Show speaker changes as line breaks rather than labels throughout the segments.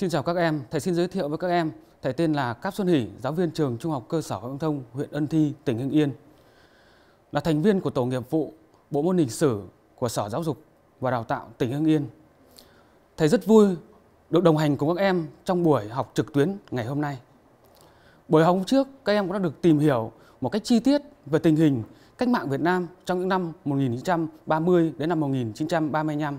Xin chào các em, thầy xin giới thiệu với các em, thầy tên là Cáp Xuân Hỷ, giáo viên trường Trung học cơ sở Giao thông huyện Ân Thi, tỉnh Hưng Yên. Là thành viên của tổ nghiệp vụ Bộ môn lịch sử của Sở Giáo dục và Đào tạo tỉnh Hưng Yên. Thầy rất vui được đồng hành cùng các em trong buổi học trực tuyến ngày hôm nay. Buổi học trước, các em cũng đã được tìm hiểu một cách chi tiết về tình hình cách mạng Việt Nam trong những năm 1930 đến năm 1935.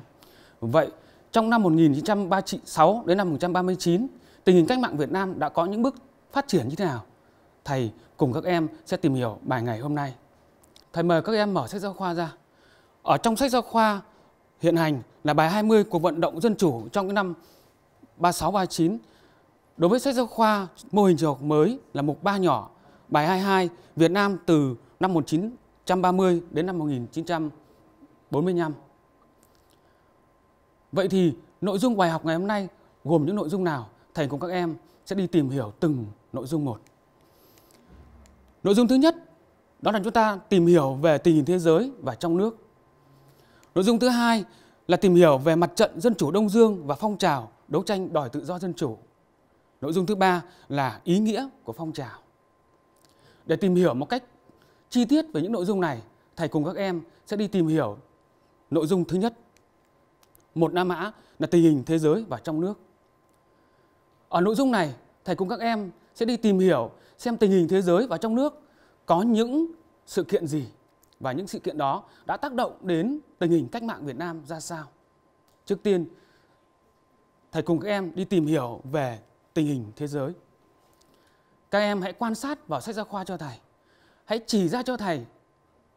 Vậy, trong năm 1936 đến năm 1939, tình hình cách mạng Việt Nam đã có những bước phát triển như thế nào? Thầy cùng các em sẽ tìm hiểu bài ngày hôm nay. Thầy mời các em mở sách giáo khoa ra. Ở trong sách giáo khoa hiện hành là bài 20 của vận động dân chủ trong cái năm 36-39. Đối với sách giáo khoa mô hình trường học mới là mục 3 nhỏ, bài 22 Việt Nam từ năm 1930 đến năm 1945. Vậy thì nội dung bài học ngày hôm nay gồm những nội dung nào? Thầy cùng các em sẽ đi tìm hiểu từng nội dung một. Nội dung thứ nhất đó là chúng ta tìm hiểu về tình hình thế giới và trong nước. Nội dung thứ hai là tìm hiểu về mặt trận dân chủ Đông Dương và phong trào đấu tranh đòi tự do dân chủ. Nội dung thứ ba là ý nghĩa của phong trào. Để tìm hiểu một cách chi tiết về những nội dung này, thầy cùng các em sẽ đi tìm hiểu nội dung thứ nhất một Nam Mã là tình hình thế giới và trong nước. Ở nội dung này, thầy cùng các em sẽ đi tìm hiểu xem tình hình thế giới và trong nước có những sự kiện gì và những sự kiện đó đã tác động đến tình hình cách mạng Việt Nam ra sao. Trước tiên, thầy cùng các em đi tìm hiểu về tình hình thế giới. Các em hãy quan sát vào sách giáo khoa cho thầy. Hãy chỉ ra cho thầy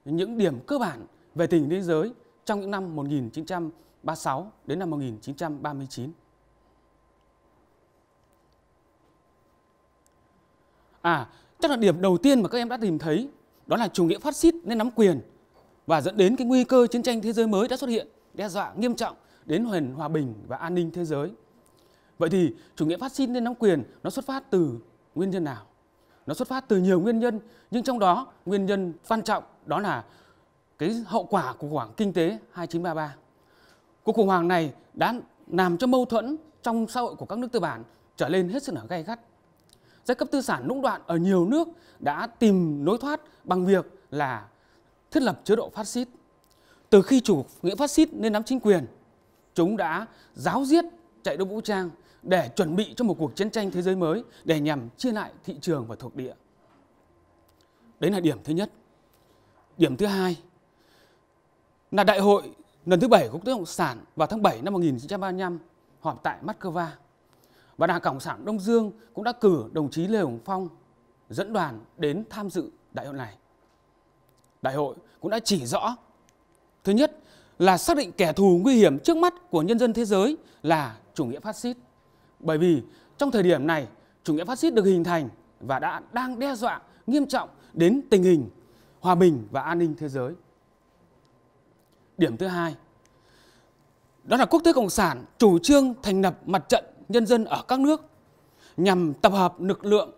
những điểm cơ bản về tình hình thế giới trong những năm 1900 1936 đến năm 1939. À, chắc là điểm đầu tiên mà các em đã tìm thấy đó là chủ nghĩa phát xít nên nắm quyền và dẫn đến cái nguy cơ chiến tranh thế giới mới đã xuất hiện, đe dọa nghiêm trọng đến nền hòa bình và an ninh thế giới. Vậy thì chủ nghĩa phát xít nên nắm quyền nó xuất phát từ nguyên nhân nào? Nó xuất phát từ nhiều nguyên nhân, nhưng trong đó nguyên nhân quan trọng đó là cái hậu quả của khoảng kinh tế 2933. Cuộc khủng hoảng này đã làm cho mâu thuẫn trong xã hội của các nước tư bản trở lên hết sức là gay gắt. Giai cấp tư sản lũng đoạn ở nhiều nước đã tìm lối thoát bằng việc là thiết lập chế độ phát xít. Từ khi chủ nghĩa phát xít lên nắm chính quyền, chúng đã giáo giết chạy đua vũ trang để chuẩn bị cho một cuộc chiến tranh thế giới mới để nhằm chia lại thị trường và thuộc địa. Đấy là điểm thứ nhất. Điểm thứ hai là đại hội lần thứ bảy của Quốc tế Cộng sản vào tháng 7 năm 1935 họp tại Moscow. Và Đảng Cộng sản Đông Dương cũng đã cử đồng chí Lê Hồng Phong dẫn đoàn đến tham dự đại hội này. Đại hội cũng đã chỉ rõ thứ nhất là xác định kẻ thù nguy hiểm trước mắt của nhân dân thế giới là chủ nghĩa phát xít. Bởi vì trong thời điểm này, chủ nghĩa phát xít được hình thành và đã đang đe dọa nghiêm trọng đến tình hình hòa bình và an ninh thế giới. Điểm thứ hai, đó là quốc tế cộng sản chủ trương thành lập mặt trận nhân dân ở các nước nhằm tập hợp lực lượng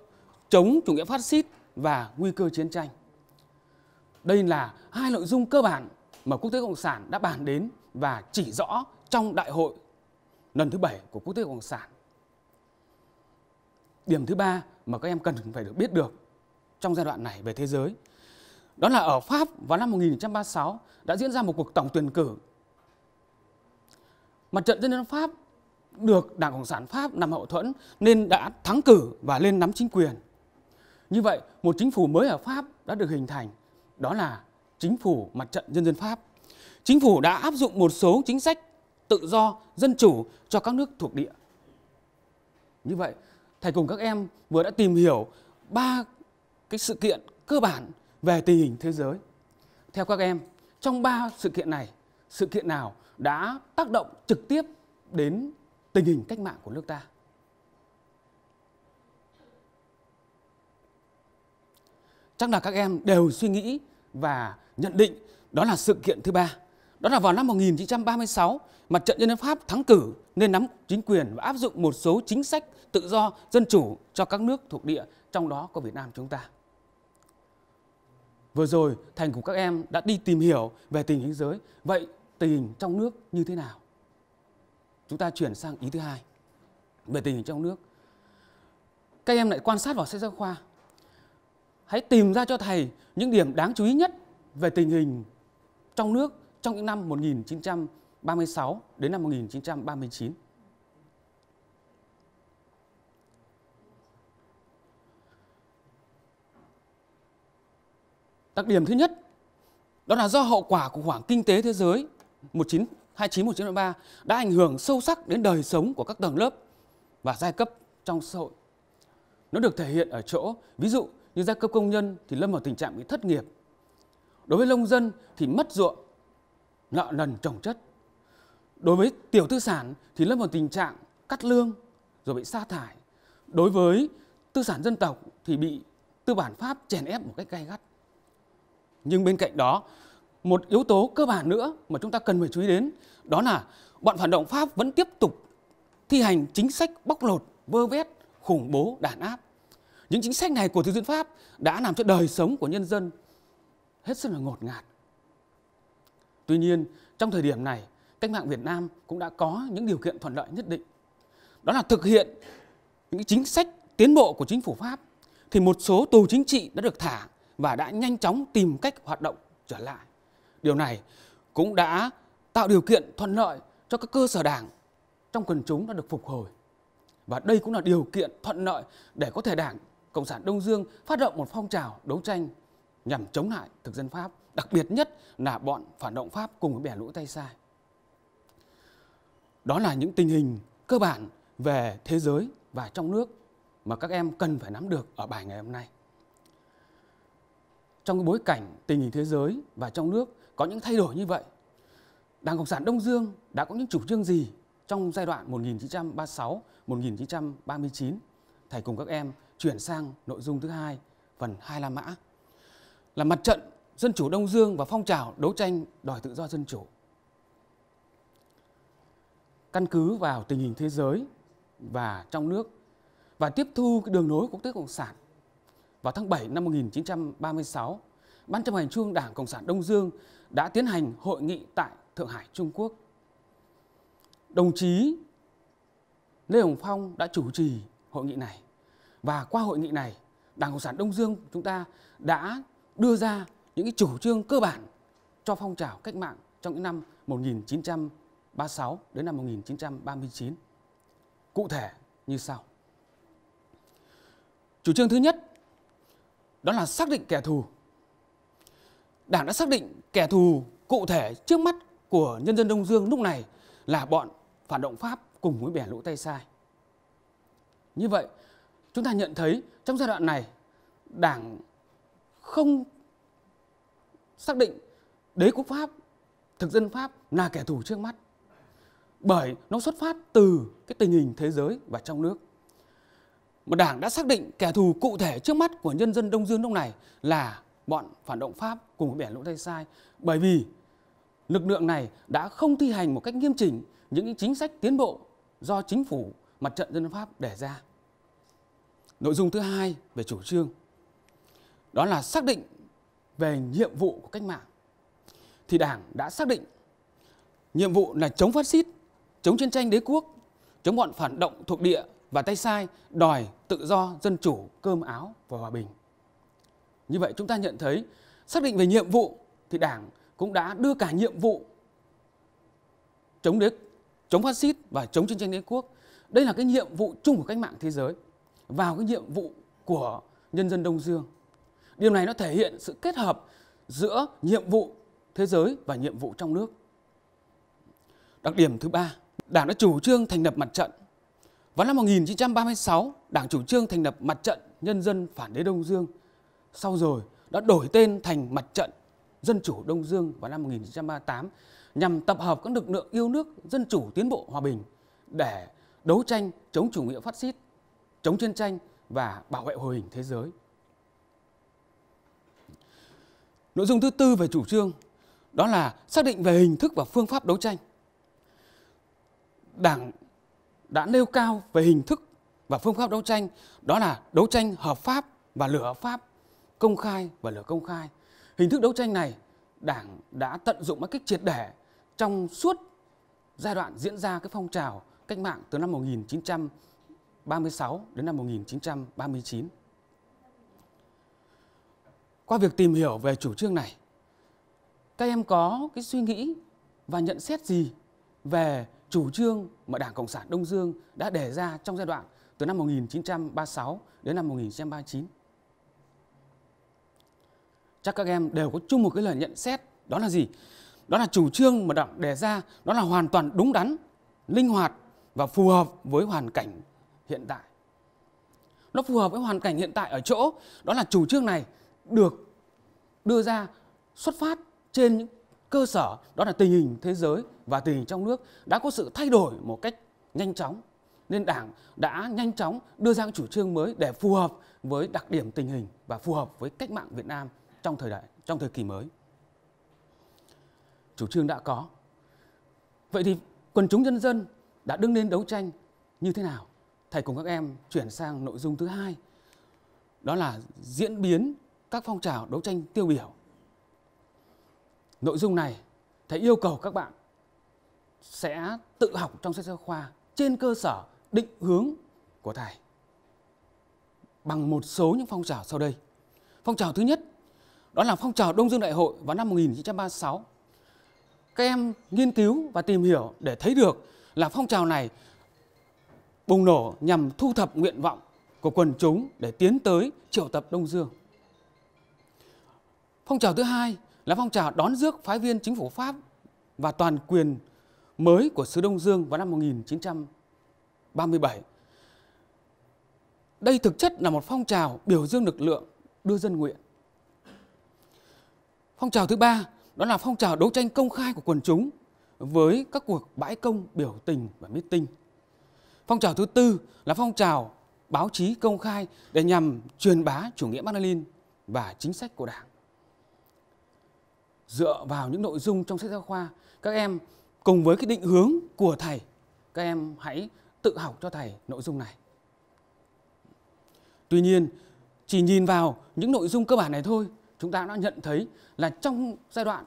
chống chủ nghĩa phát xít và nguy cơ chiến tranh. Đây là hai nội dung cơ bản mà quốc tế cộng sản đã bàn đến và chỉ rõ trong đại hội lần thứ bảy của quốc tế cộng sản. Điểm thứ ba mà các em cần phải được biết được trong giai đoạn này về thế giới đó là ở Pháp vào năm 1936 đã diễn ra một cuộc tổng tuyển cử. Mặt trận dân dân Pháp được Đảng Cộng sản Pháp nằm hậu thuẫn nên đã thắng cử và lên nắm chính quyền. Như vậy, một chính phủ mới ở Pháp đã được hình thành, đó là chính phủ mặt trận dân dân Pháp. Chính phủ đã áp dụng một số chính sách tự do, dân chủ cho các nước thuộc địa. Như vậy, thầy cùng các em vừa đã tìm hiểu ba cái sự kiện cơ bản về tình hình thế giới. Theo các em, trong ba sự kiện này, sự kiện nào đã tác động trực tiếp đến tình hình cách mạng của nước ta? Chắc là các em đều suy nghĩ và nhận định đó là sự kiện thứ ba. Đó là vào năm 1936, Mặt trận Nhân dân Pháp thắng cử nên nắm chính quyền và áp dụng một số chính sách tự do dân chủ cho các nước thuộc địa, trong đó có Việt Nam chúng ta. Vừa rồi Thành cùng các em đã đi tìm hiểu về tình hình giới. Vậy tình hình trong nước như thế nào? Chúng ta chuyển sang ý thứ hai về tình hình trong nước. Các em lại quan sát vào sách giáo khoa. Hãy tìm ra cho thầy những điểm đáng chú ý nhất về tình hình trong nước trong những năm 1936 đến năm 1939. Đặc điểm thứ nhất đó là do hậu quả của khoảng kinh tế thế giới 1929 1923 đã ảnh hưởng sâu sắc đến đời sống của các tầng lớp và giai cấp trong xã hội. Nó được thể hiện ở chỗ, ví dụ như giai cấp công nhân thì lâm vào tình trạng bị thất nghiệp. Đối với nông dân thì mất ruộng, nợ nần trồng chất. Đối với tiểu tư sản thì lâm vào tình trạng cắt lương rồi bị sa thải. Đối với tư sản dân tộc thì bị tư bản Pháp chèn ép một cách gay gắt nhưng bên cạnh đó một yếu tố cơ bản nữa mà chúng ta cần phải chú ý đến đó là bọn phản động Pháp vẫn tiếp tục thi hành chính sách bóc lột, vơ vét, khủng bố, đàn áp. Những chính sách này của thực dân Pháp đã làm cho đời sống của nhân dân hết sức là ngột ngạt. Tuy nhiên, trong thời điểm này, cách mạng Việt Nam cũng đã có những điều kiện thuận lợi nhất định. Đó là thực hiện những chính sách tiến bộ của chính phủ Pháp thì một số tù chính trị đã được thả và đã nhanh chóng tìm cách hoạt động trở lại. Điều này cũng đã tạo điều kiện thuận lợi cho các cơ sở đảng trong quần chúng đã được phục hồi. Và đây cũng là điều kiện thuận lợi để có thể Đảng Cộng sản Đông Dương phát động một phong trào đấu tranh nhằm chống lại thực dân Pháp, đặc biệt nhất là bọn phản động Pháp cùng với bè lũ tay sai. Đó là những tình hình cơ bản về thế giới và trong nước mà các em cần phải nắm được ở bài ngày hôm nay trong cái bối cảnh tình hình thế giới và trong nước có những thay đổi như vậy, Đảng Cộng sản Đông Dương đã có những chủ trương gì trong giai đoạn 1936-1939? Thầy cùng các em chuyển sang nội dung thứ hai, phần hai La Mã. Là mặt trận dân chủ Đông Dương và phong trào đấu tranh đòi tự do dân chủ. Căn cứ vào tình hình thế giới và trong nước và tiếp thu cái đường lối của quốc tế cộng sản vào tháng 7 năm 1936, Ban chấp hành Trung Đảng Cộng sản Đông Dương đã tiến hành hội nghị tại Thượng Hải, Trung Quốc. Đồng chí Lê Hồng Phong đã chủ trì hội nghị này và qua hội nghị này, Đảng Cộng sản Đông Dương chúng ta đã đưa ra những cái chủ trương cơ bản cho phong trào cách mạng trong những năm 1936 đến năm 1939. Cụ thể như sau. Chủ trương thứ nhất đó là xác định kẻ thù. Đảng đã xác định kẻ thù cụ thể trước mắt của nhân dân Đông Dương lúc này là bọn phản động Pháp cùng với bẻ lũ tay sai. Như vậy, chúng ta nhận thấy trong giai đoạn này, Đảng không xác định đế quốc Pháp, thực dân Pháp là kẻ thù trước mắt. Bởi nó xuất phát từ cái tình hình thế giới và trong nước mà Đảng đã xác định kẻ thù cụ thể trước mắt của nhân dân Đông Dương lúc này là bọn phản động Pháp cùng với bẻ lũ tay sai bởi vì lực lượng này đã không thi hành một cách nghiêm chỉnh những chính sách tiến bộ do chính phủ mặt trận dân Pháp đề ra. Nội dung thứ hai về chủ trương đó là xác định về nhiệm vụ của cách mạng. Thì Đảng đã xác định nhiệm vụ là chống phát xít, chống chiến tranh đế quốc, chống bọn phản động thuộc địa và tay sai đòi tự do, dân chủ, cơm áo và hòa bình. Như vậy chúng ta nhận thấy xác định về nhiệm vụ thì Đảng cũng đã đưa cả nhiệm vụ chống đế chống phát xít và chống chiến tranh đế quốc. Đây là cái nhiệm vụ chung của cách mạng thế giới vào cái nhiệm vụ của nhân dân Đông Dương. Điều này nó thể hiện sự kết hợp giữa nhiệm vụ thế giới và nhiệm vụ trong nước. Đặc điểm thứ ba, Đảng đã chủ trương thành lập mặt trận vào năm 1936, Đảng chủ trương thành lập Mặt trận Nhân dân Phản đế Đông Dương. Sau rồi đã đổi tên thành Mặt trận Dân chủ Đông Dương vào năm 1938 nhằm tập hợp các lực lượng yêu nước, dân chủ tiến bộ hòa bình để đấu tranh chống chủ nghĩa phát xít, chống chiến tranh và bảo vệ hòa bình thế giới. Nội dung thứ tư về chủ trương đó là xác định về hình thức và phương pháp đấu tranh. Đảng đã nêu cao về hình thức và phương pháp đấu tranh đó là đấu tranh hợp pháp và lửa hợp pháp, công khai và lửa công khai. Hình thức đấu tranh này Đảng đã tận dụng một cách triệt để trong suốt giai đoạn diễn ra cái phong trào cách mạng từ năm 1936 đến năm 1939. Qua việc tìm hiểu về chủ trương này, các em có cái suy nghĩ và nhận xét gì về chủ trương mà Đảng Cộng sản Đông Dương đã đề ra trong giai đoạn từ năm 1936 đến năm 1939. Chắc các em đều có chung một cái lời nhận xét đó là gì? Đó là chủ trương mà Đảng đề ra đó là hoàn toàn đúng đắn, linh hoạt và phù hợp với hoàn cảnh hiện tại. Nó phù hợp với hoàn cảnh hiện tại ở chỗ đó là chủ trương này được đưa ra xuất phát trên những cơ sở đó là tình hình thế giới và tình hình trong nước đã có sự thay đổi một cách nhanh chóng nên đảng đã nhanh chóng đưa ra chủ trương mới để phù hợp với đặc điểm tình hình và phù hợp với cách mạng Việt Nam trong thời đại trong thời kỳ mới chủ trương đã có vậy thì quần chúng nhân dân đã đứng lên đấu tranh như thế nào thầy cùng các em chuyển sang nội dung thứ hai đó là diễn biến các phong trào đấu tranh tiêu biểu nội dung này thầy yêu cầu các bạn sẽ tự học trong sách giáo khoa trên cơ sở định hướng của thầy bằng một số những phong trào sau đây. Phong trào thứ nhất đó là phong trào Đông Dương Đại hội vào năm 1936. Các em nghiên cứu và tìm hiểu để thấy được là phong trào này bùng nổ nhằm thu thập nguyện vọng của quần chúng để tiến tới triệu tập Đông Dương. Phong trào thứ hai là phong trào đón rước phái viên chính phủ Pháp và toàn quyền mới của xứ Đông Dương vào năm 1937. Đây thực chất là một phong trào biểu dương lực lượng đưa dân nguyện. Phong trào thứ ba đó là phong trào đấu tranh công khai của quần chúng với các cuộc bãi công biểu tình và meeting. Phong trào thứ tư là phong trào báo chí công khai để nhằm truyền bá chủ nghĩa Mác Lênin và chính sách của Đảng dựa vào những nội dung trong sách giáo khoa các em cùng với cái định hướng của thầy các em hãy tự học cho thầy nội dung này tuy nhiên chỉ nhìn vào những nội dung cơ bản này thôi chúng ta đã nhận thấy là trong giai đoạn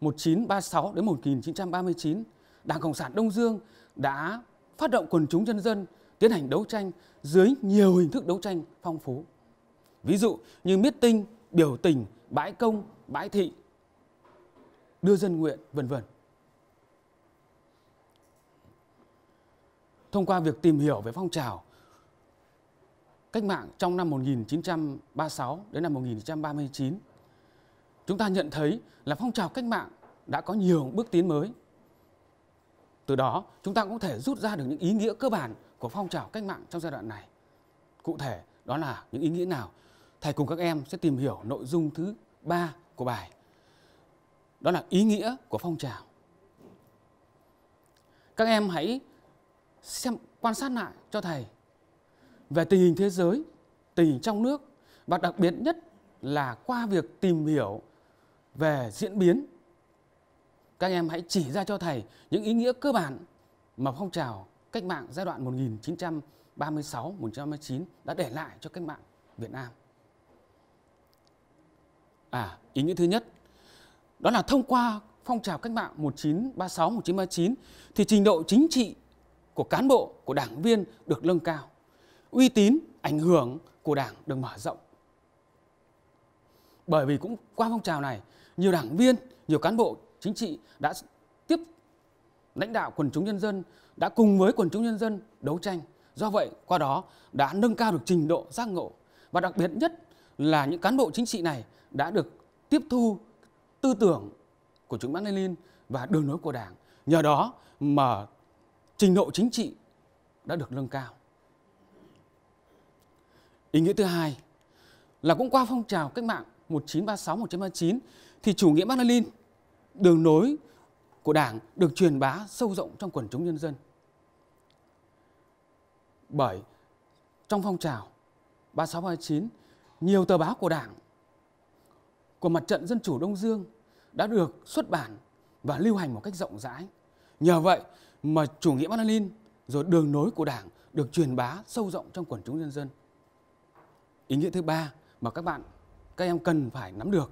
1936 đến 1939 Đảng Cộng sản Đông Dương đã phát động quần chúng nhân dân tiến hành đấu tranh dưới nhiều hình thức đấu tranh phong phú. Ví dụ như miết tinh, biểu tình, bãi công, bãi thị, đưa dân nguyện, vân vân. Thông qua việc tìm hiểu về phong trào cách mạng trong năm 1936 đến năm 1939, chúng ta nhận thấy là phong trào cách mạng đã có nhiều bước tiến mới. Từ đó, chúng ta cũng thể rút ra được những ý nghĩa cơ bản của phong trào cách mạng trong giai đoạn này. Cụ thể, đó là những ý nghĩa nào? Thầy cùng các em sẽ tìm hiểu nội dung thứ 3 của bài đó là ý nghĩa của phong trào các em hãy xem quan sát lại cho thầy về tình hình thế giới tình hình trong nước và đặc biệt nhất là qua việc tìm hiểu về diễn biến các em hãy chỉ ra cho thầy những ý nghĩa cơ bản mà phong trào cách mạng giai đoạn 1936-1939 đã để lại cho cách mạng Việt Nam. À, ý nghĩa thứ nhất đó là thông qua phong trào cách mạng 1936 1939 thì trình độ chính trị của cán bộ của đảng viên được nâng cao. Uy tín, ảnh hưởng của đảng được mở rộng. Bởi vì cũng qua phong trào này, nhiều đảng viên, nhiều cán bộ chính trị đã tiếp lãnh đạo quần chúng nhân dân đã cùng với quần chúng nhân dân đấu tranh. Do vậy, qua đó đã nâng cao được trình độ giác ngộ và đặc biệt nhất là những cán bộ chính trị này đã được tiếp thu tư tưởng của chủ nghĩa Mác Lênin và đường lối của Đảng. Nhờ đó mà trình độ chính trị đã được nâng cao. Ý nghĩa thứ hai là cũng qua phong trào cách mạng 1936-1939 thì chủ nghĩa Mác Lênin, đường lối của Đảng được truyền bá sâu rộng trong quần chúng nhân dân. Bởi trong phong trào 36-39, nhiều tờ báo của Đảng của mặt trận dân chủ Đông Dương đã được xuất bản và lưu hành một cách rộng rãi. Nhờ vậy mà chủ nghĩa Mác Lênin rồi đường lối của Đảng được truyền bá sâu rộng trong quần chúng nhân dân. Ý nghĩa thứ ba mà các bạn các em cần phải nắm được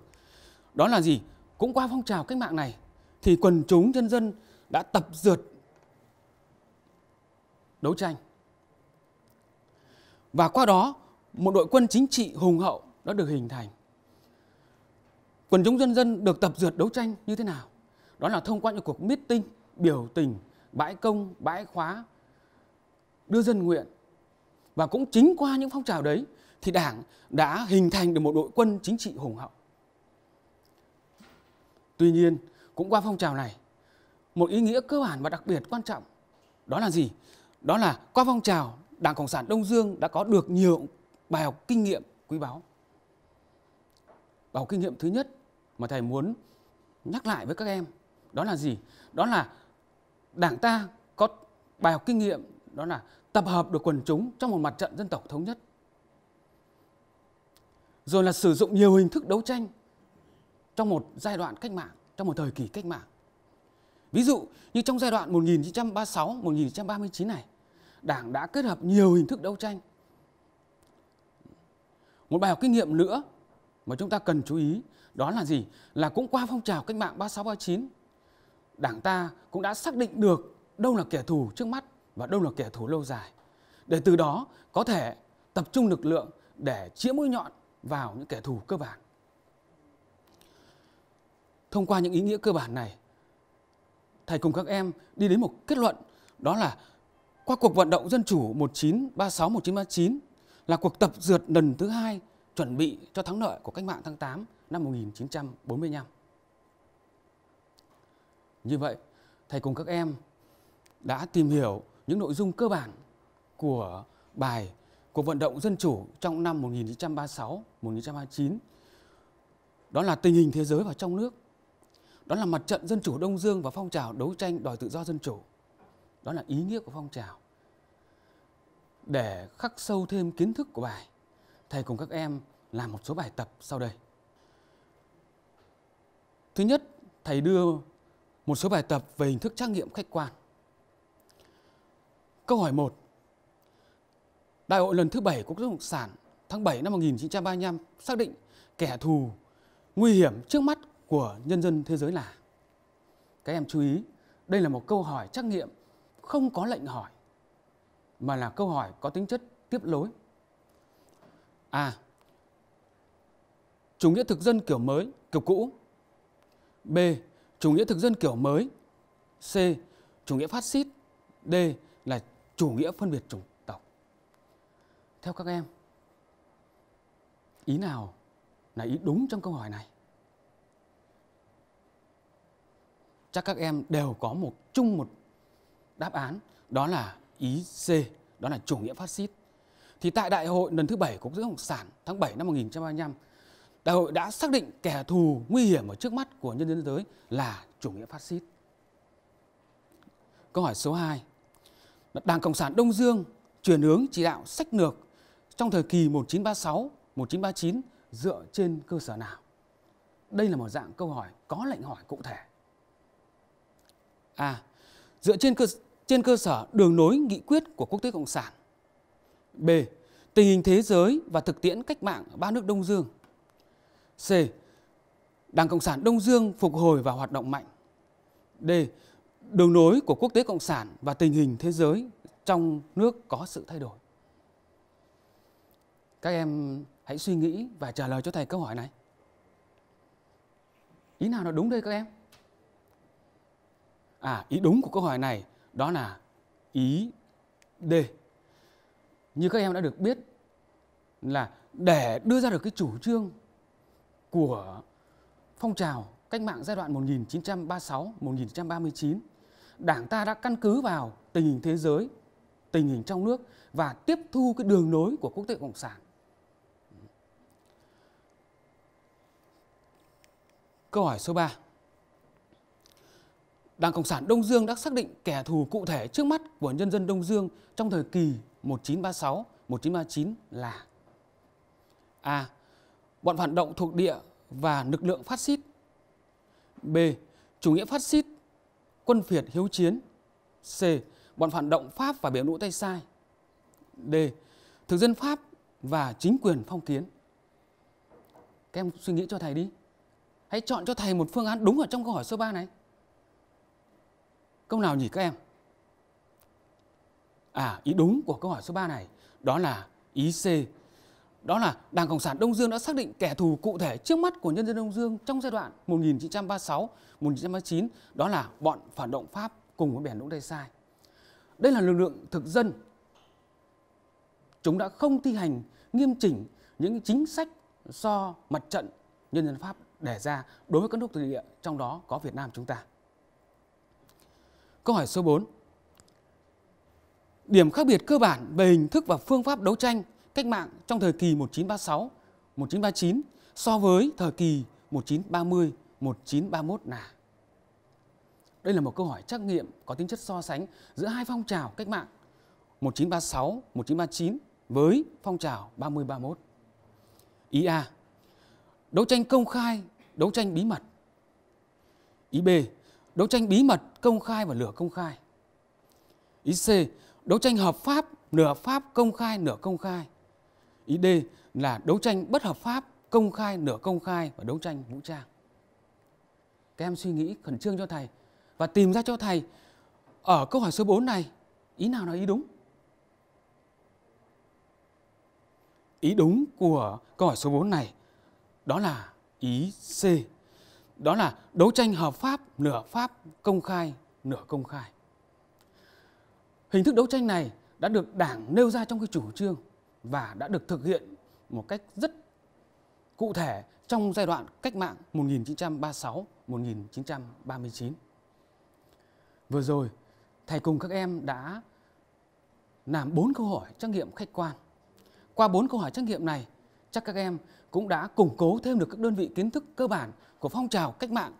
đó là gì? Cũng qua phong trào cách mạng này thì quần chúng nhân dân đã tập dượt đấu tranh. Và qua đó, một đội quân chính trị hùng hậu đã được hình thành. Quần chúng dân dân được tập dượt đấu tranh như thế nào? Đó là thông qua những cuộc meeting, biểu tình, bãi công, bãi khóa, đưa dân nguyện. Và cũng chính qua những phong trào đấy thì Đảng đã hình thành được một đội quân chính trị hùng hậu. Tuy nhiên, cũng qua phong trào này, một ý nghĩa cơ bản và đặc biệt quan trọng đó là gì? Đó là qua phong trào Đảng Cộng sản Đông Dương đã có được nhiều bài học kinh nghiệm quý báu. Bài học kinh nghiệm thứ nhất mà thầy muốn nhắc lại với các em đó là gì đó là đảng ta có bài học kinh nghiệm đó là tập hợp được quần chúng trong một mặt trận dân tộc thống nhất rồi là sử dụng nhiều hình thức đấu tranh trong một giai đoạn cách mạng trong một thời kỳ cách mạng ví dụ như trong giai đoạn 1936 1939 này đảng đã kết hợp nhiều hình thức đấu tranh một bài học kinh nghiệm nữa mà chúng ta cần chú ý đó là gì? Là cũng qua phong trào cách mạng 3639, Đảng ta cũng đã xác định được đâu là kẻ thù trước mắt và đâu là kẻ thù lâu dài. Để từ đó có thể tập trung lực lượng để chĩa mũi nhọn vào những kẻ thù cơ bản. Thông qua những ý nghĩa cơ bản này, thầy cùng các em đi đến một kết luận đó là qua cuộc vận động dân chủ 1936-1939 là cuộc tập dượt lần thứ hai chuẩn bị cho thắng lợi của cách mạng tháng 8 năm 1945. Như vậy, thầy cùng các em đã tìm hiểu những nội dung cơ bản của bài cuộc vận động dân chủ trong năm 1936-1929. Đó là tình hình thế giới và trong nước. Đó là mặt trận dân chủ Đông Dương và phong trào đấu tranh đòi tự do dân chủ. Đó là ý nghĩa của phong trào. Để khắc sâu thêm kiến thức của bài, thầy cùng các em làm một số bài tập sau đây. Thứ nhất, thầy đưa một số bài tập về hình thức trắc nghiệm khách quan. Câu hỏi 1. Đại hội lần thứ 7 của Quốc Cộng sản tháng 7 năm 1935 xác định kẻ thù nguy hiểm trước mắt của nhân dân thế giới là. Các em chú ý, đây là một câu hỏi trắc nghiệm không có lệnh hỏi mà là câu hỏi có tính chất tiếp lối. À, chủ nghĩa thực dân kiểu mới, kiểu cũ B. Chủ nghĩa thực dân kiểu mới C. Chủ nghĩa phát xít D. Là chủ nghĩa phân biệt chủng tộc Theo các em Ý nào là ý đúng trong câu hỏi này? Chắc các em đều có một chung một đáp án Đó là ý C Đó là chủ nghĩa phát xít Thì tại đại hội lần thứ 7 của Quốc dân Cộng sản tháng 7 năm 1935 Đại hội đã xác định kẻ thù nguy hiểm ở trước mắt của nhân dân thế giới là chủ nghĩa phát xít. Câu hỏi số 2. Đảng Cộng sản Đông Dương chuyển hướng chỉ đạo sách lược trong thời kỳ 1936-1939 dựa trên cơ sở nào? Đây là một dạng câu hỏi có lệnh hỏi cụ thể. A. Dựa trên cơ trên cơ sở đường lối nghị quyết của quốc tế cộng sản. B. Tình hình thế giới và thực tiễn cách mạng ba nước Đông Dương. C. Đảng Cộng sản Đông Dương phục hồi và hoạt động mạnh. D. Đường nối của quốc tế cộng sản và tình hình thế giới trong nước có sự thay đổi. Các em hãy suy nghĩ và trả lời cho thầy câu hỏi này. Ý nào là đúng đây các em? À, ý đúng của câu hỏi này đó là ý D. Như các em đã được biết là để đưa ra được cái chủ trương của phong trào cách mạng giai đoạn 1936-1939, Đảng ta đã căn cứ vào tình hình thế giới, tình hình trong nước và tiếp thu cái đường lối của quốc tế cộng sản. Câu hỏi số 3. Đảng Cộng sản Đông Dương đã xác định kẻ thù cụ thể trước mắt của nhân dân Đông Dương trong thời kỳ 1936-1939 là A bọn phản động thuộc địa và lực lượng phát xít. B. Chủ nghĩa phát xít, quân phiệt hiếu chiến. C. Bọn phản động Pháp và biểu nữ Tây Sai. D. Thực dân Pháp và chính quyền phong kiến. Các em suy nghĩ cho thầy đi. Hãy chọn cho thầy một phương án đúng ở trong câu hỏi số 3 này. Câu nào nhỉ các em? À, ý đúng của câu hỏi số 3 này đó là ý C đó là Đảng Cộng sản Đông Dương đã xác định kẻ thù cụ thể trước mắt của nhân dân Đông Dương trong giai đoạn 1936-1939 đó là bọn phản động Pháp cùng với bèn đỗ Tây Sai. Đây là lực lượng thực dân. Chúng đã không thi hành nghiêm chỉnh những chính sách do mặt trận nhân dân Pháp đề ra đối với các nước thuộc địa, trong đó có Việt Nam chúng ta. Câu hỏi số 4. Điểm khác biệt cơ bản về hình thức và phương pháp đấu tranh cách mạng trong thời kỳ 1936, 1939 so với thời kỳ 1930, 1931 là? Đây là một câu hỏi trắc nghiệm có tính chất so sánh giữa hai phong trào cách mạng 1936, 1939 với phong trào 30-31. Ý A. Đấu tranh công khai, đấu tranh bí mật. Ý B. Đấu tranh bí mật, công khai và lửa công khai. Ý C. Đấu tranh hợp pháp, nửa pháp, công khai, nửa công khai. Ý D là đấu tranh bất hợp pháp, công khai, nửa công khai và đấu tranh vũ trang. Các em suy nghĩ khẩn trương cho thầy và tìm ra cho thầy ở câu hỏi số 4 này ý nào là ý đúng? Ý đúng của câu hỏi số 4 này đó là ý C. Đó là đấu tranh hợp pháp, nửa pháp, công khai, nửa công khai. Hình thức đấu tranh này đã được Đảng nêu ra trong cái chủ trương và đã được thực hiện một cách rất cụ thể trong giai đoạn cách mạng 1936-1939. Vừa rồi, thầy cùng các em đã làm bốn câu hỏi trắc nghiệm khách quan. Qua bốn câu hỏi trắc nghiệm này, chắc các em cũng đã củng cố thêm được các đơn vị kiến thức cơ bản của phong trào cách mạng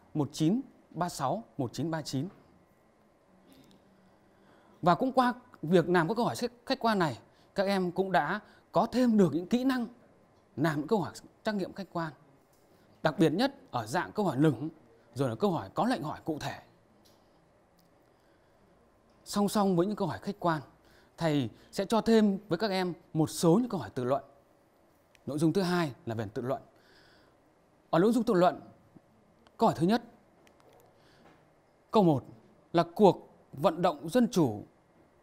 1936-1939. Và cũng qua việc làm các câu hỏi khách quan này, các em cũng đã có thêm được những kỹ năng làm những câu hỏi trắc nghiệm khách quan. Đặc biệt nhất ở dạng câu hỏi lửng, rồi là câu hỏi có lệnh hỏi cụ thể. Song song với những câu hỏi khách quan, thầy sẽ cho thêm với các em một số những câu hỏi tự luận. Nội dung thứ hai là về tự luận. Ở nội dung tự luận, câu hỏi thứ nhất. Câu 1 là cuộc vận động dân chủ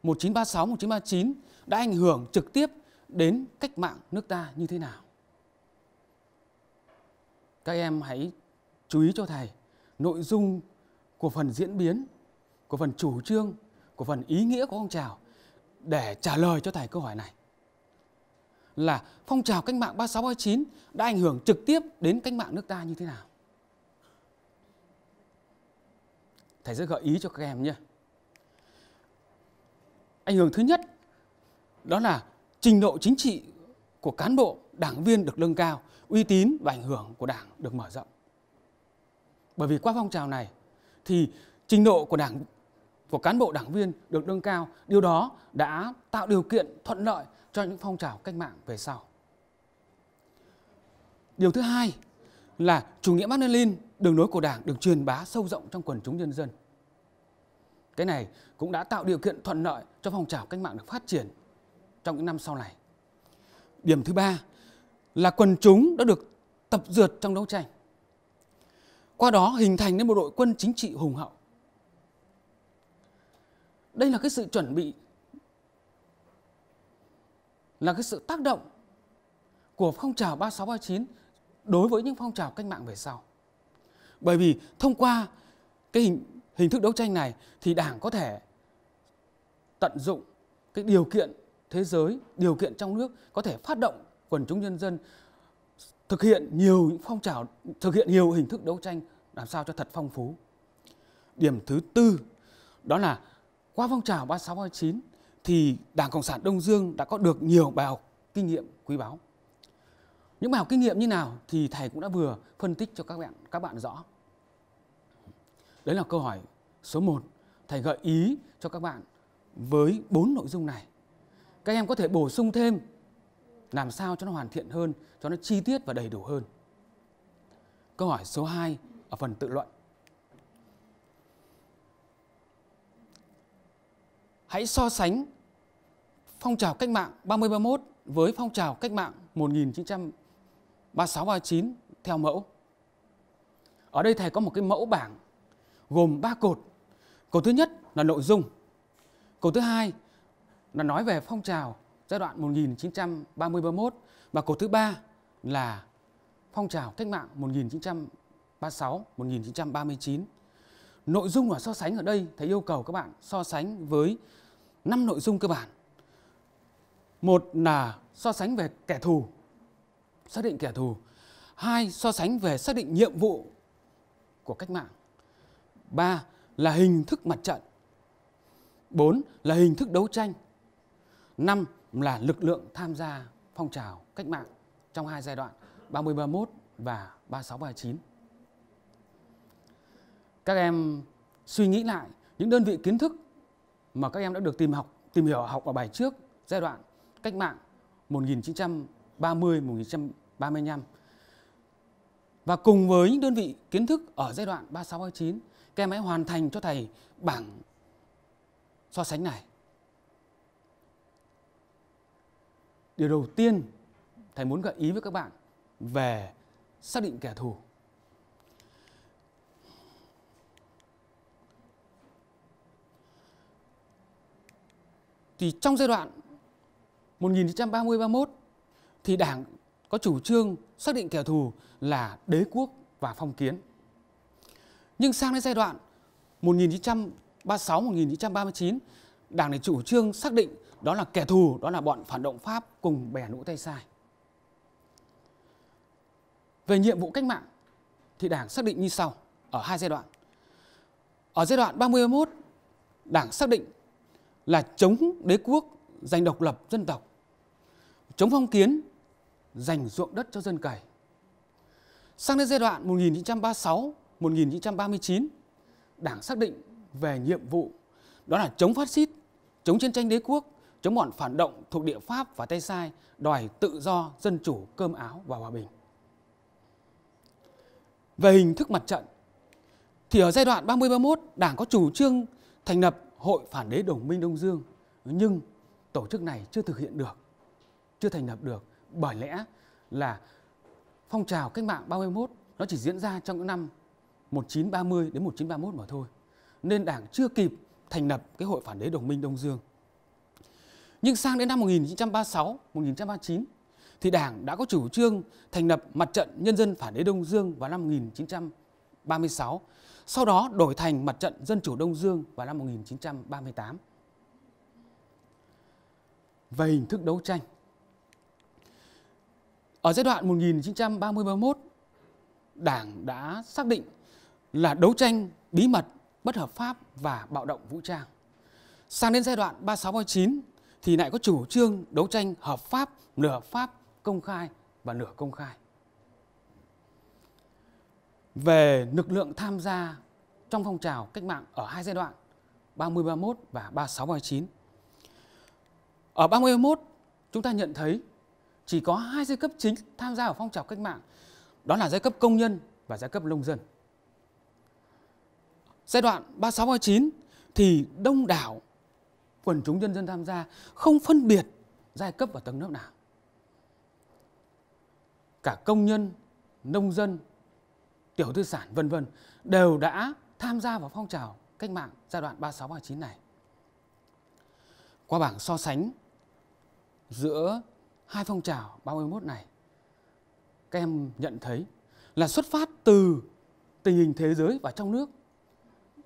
1936, 1939 đã ảnh hưởng trực tiếp đến cách mạng nước ta như thế nào. Các em hãy chú ý cho thầy nội dung của phần diễn biến, của phần chủ trương, của phần ý nghĩa của phong trào để trả lời cho thầy câu hỏi này. Là phong trào cách mạng 36-39 đã ảnh hưởng trực tiếp đến cách mạng nước ta như thế nào? Thầy sẽ gợi ý cho các em nhé. Ảnh hưởng thứ nhất đó là trình độ chính trị của cán bộ, đảng viên được nâng cao, uy tín và ảnh hưởng của đảng được mở rộng. Bởi vì qua phong trào này thì trình độ của đảng của cán bộ đảng viên được nâng cao, điều đó đã tạo điều kiện thuận lợi cho những phong trào cách mạng về sau. Điều thứ hai là chủ nghĩa Mác Lênin, đường lối của Đảng được truyền bá sâu rộng trong quần chúng nhân dân. Cái này cũng đã tạo điều kiện thuận lợi cho phong trào cách mạng được phát triển trong những năm sau này. Điểm thứ ba là quần chúng đã được tập dượt trong đấu tranh. Qua đó hình thành nên một đội quân chính trị hùng hậu. Đây là cái sự chuẩn bị là cái sự tác động của phong trào 36 39 đối với những phong trào cách mạng về sau. Bởi vì thông qua cái hình hình thức đấu tranh này thì Đảng có thể tận dụng cái điều kiện thế giới, điều kiện trong nước có thể phát động quần chúng nhân dân thực hiện nhiều những phong trào, thực hiện nhiều hình thức đấu tranh làm sao cho thật phong phú. Điểm thứ tư đó là qua phong trào 36 39 thì Đảng Cộng sản Đông Dương đã có được nhiều bài học kinh nghiệm quý báu. Những bài học kinh nghiệm như nào thì thầy cũng đã vừa phân tích cho các bạn các bạn rõ. Đấy là câu hỏi số 1. Thầy gợi ý cho các bạn với bốn nội dung này. Các em có thể bổ sung thêm làm sao cho nó hoàn thiện hơn, cho nó chi tiết và đầy đủ hơn. Câu hỏi số 2 ở phần tự luận. Hãy so sánh phong trào cách mạng 3031 với phong trào cách mạng 1936-39 theo mẫu. Ở đây thầy có một cái mẫu bảng gồm 3 cột Câu thứ nhất là nội dung. Câu thứ hai là nói về phong trào giai đoạn 1930 31 và câu thứ ba là phong trào cách mạng 1936 1939. Nội dung và so sánh ở đây thầy yêu cầu các bạn so sánh với năm nội dung cơ bản. Một là so sánh về kẻ thù, xác định kẻ thù. Hai, so sánh về xác định nhiệm vụ của cách mạng. Ba, là hình thức mặt trận. 4 là hình thức đấu tranh. 5 là lực lượng tham gia phong trào cách mạng trong hai giai đoạn 30-31 và 36-39. Các em suy nghĩ lại những đơn vị kiến thức mà các em đã được tìm học, tìm hiểu học ở bài trước giai đoạn cách mạng 1930-1935 và cùng với những đơn vị kiến thức ở giai đoạn 36-39 các em hãy hoàn thành cho thầy bảng so sánh này. Điều đầu tiên thầy muốn gợi ý với các bạn về xác định kẻ thù. Thì trong giai đoạn 1930-31 thì Đảng có chủ trương xác định kẻ thù là đế quốc và phong kiến. Nhưng sang đến giai đoạn 1936 1939, Đảng này chủ trương xác định đó là kẻ thù, đó là bọn phản động Pháp cùng bè lũ tay sai. Về nhiệm vụ cách mạng thì Đảng xác định như sau ở hai giai đoạn. Ở giai đoạn 31, Đảng xác định là chống đế quốc, giành độc lập dân tộc, chống phong kiến, giành ruộng đất cho dân cày. Sang đến giai đoạn 1936 1939, Đảng xác định về nhiệm vụ đó là chống phát xít, chống chiến tranh đế quốc, chống bọn phản động thuộc địa Pháp và Tây Sai, đòi tự do, dân chủ, cơm áo và hòa bình. Về hình thức mặt trận, thì ở giai đoạn 30-31, Đảng có chủ trương thành lập Hội Phản đế Đồng minh Đông Dương, nhưng tổ chức này chưa thực hiện được, chưa thành lập được, bởi lẽ là phong trào cách mạng 31 nó chỉ diễn ra trong những năm 1930 đến 1931 mà thôi. Nên Đảng chưa kịp thành lập cái hội phản đế đồng minh Đông Dương. Nhưng sang đến năm 1936, 1939 thì Đảng đã có chủ trương thành lập mặt trận nhân dân phản đế Đông Dương vào năm 1936, sau đó đổi thành mặt trận dân chủ Đông Dương vào năm 1938. Về hình thức đấu tranh, ở giai đoạn 1930-31, Đảng đã xác định là đấu tranh bí mật, bất hợp pháp và bạo động vũ trang. Sang đến giai đoạn 36-39 thì lại có chủ trương đấu tranh hợp pháp, nửa hợp pháp, công khai và nửa công khai. Về lực lượng tham gia trong phong trào cách mạng ở hai giai đoạn 30-31 và 36-39. Ở 30-31 chúng ta nhận thấy chỉ có hai giai cấp chính tham gia ở phong trào cách mạng, đó là giai cấp công nhân và giai cấp nông dân giai đoạn 36-39 thì đông đảo quần chúng nhân dân tham gia không phân biệt giai cấp và tầng lớp nào. Cả công nhân, nông dân, tiểu tư sản vân vân đều đã tham gia vào phong trào cách mạng giai đoạn 36-39 này. Qua bảng so sánh giữa hai phong trào 31 này, các em nhận thấy là xuất phát từ tình hình thế giới và trong nước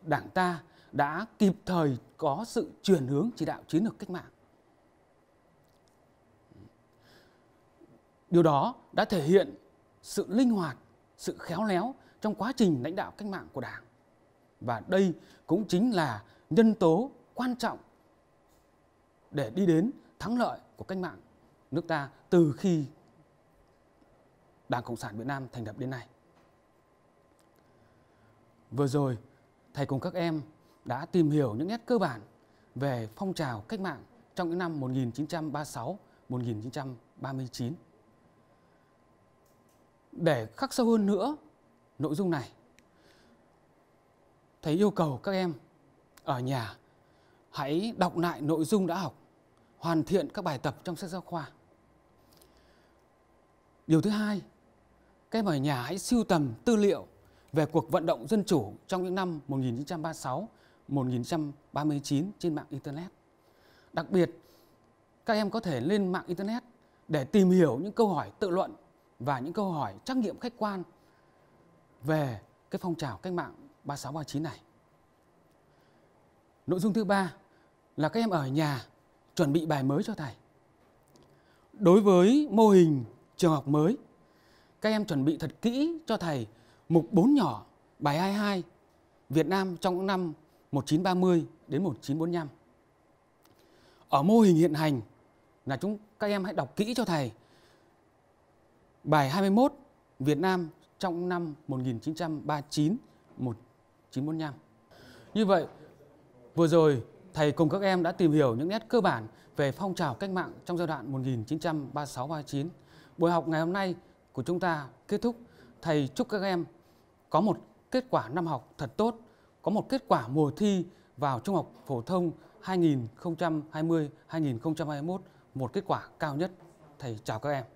Đảng ta đã kịp thời có sự chuyển hướng chỉ đạo chiến lược cách mạng. Điều đó đã thể hiện sự linh hoạt, sự khéo léo trong quá trình lãnh đạo cách mạng của Đảng. Và đây cũng chính là nhân tố quan trọng để đi đến thắng lợi của cách mạng nước ta từ khi Đảng Cộng sản Việt Nam thành lập đến nay. Vừa rồi thầy cùng các em đã tìm hiểu những nét cơ bản về phong trào cách mạng trong những năm 1936-1939. Để khắc sâu hơn nữa nội dung này, thầy yêu cầu các em ở nhà hãy đọc lại nội dung đã học, hoàn thiện các bài tập trong sách giáo khoa. Điều thứ hai, các em ở nhà hãy siêu tầm tư liệu về cuộc vận động dân chủ trong những năm 1936, 1939 trên mạng Internet. Đặc biệt, các em có thể lên mạng Internet để tìm hiểu những câu hỏi tự luận và những câu hỏi trắc nghiệm khách quan về cái phong trào cách mạng 36-39 này. Nội dung thứ ba là các em ở nhà chuẩn bị bài mới cho thầy. Đối với mô hình trường học mới, các em chuẩn bị thật kỹ cho thầy Mục 4 nhỏ, bài 22, Việt Nam trong những năm 1930 đến 1945. Ở mô hình hiện hành là chúng các em hãy đọc kỹ cho thầy. Bài 21, Việt Nam trong năm 1939 1945. Như vậy, vừa rồi thầy cùng các em đã tìm hiểu những nét cơ bản về phong trào cách mạng trong giai đoạn 1936-39. Buổi học ngày hôm nay của chúng ta kết thúc thầy chúc các em có một kết quả năm học thật tốt, có một kết quả mùa thi vào trung học phổ thông 2020-2021 một kết quả cao nhất. Thầy chào các em.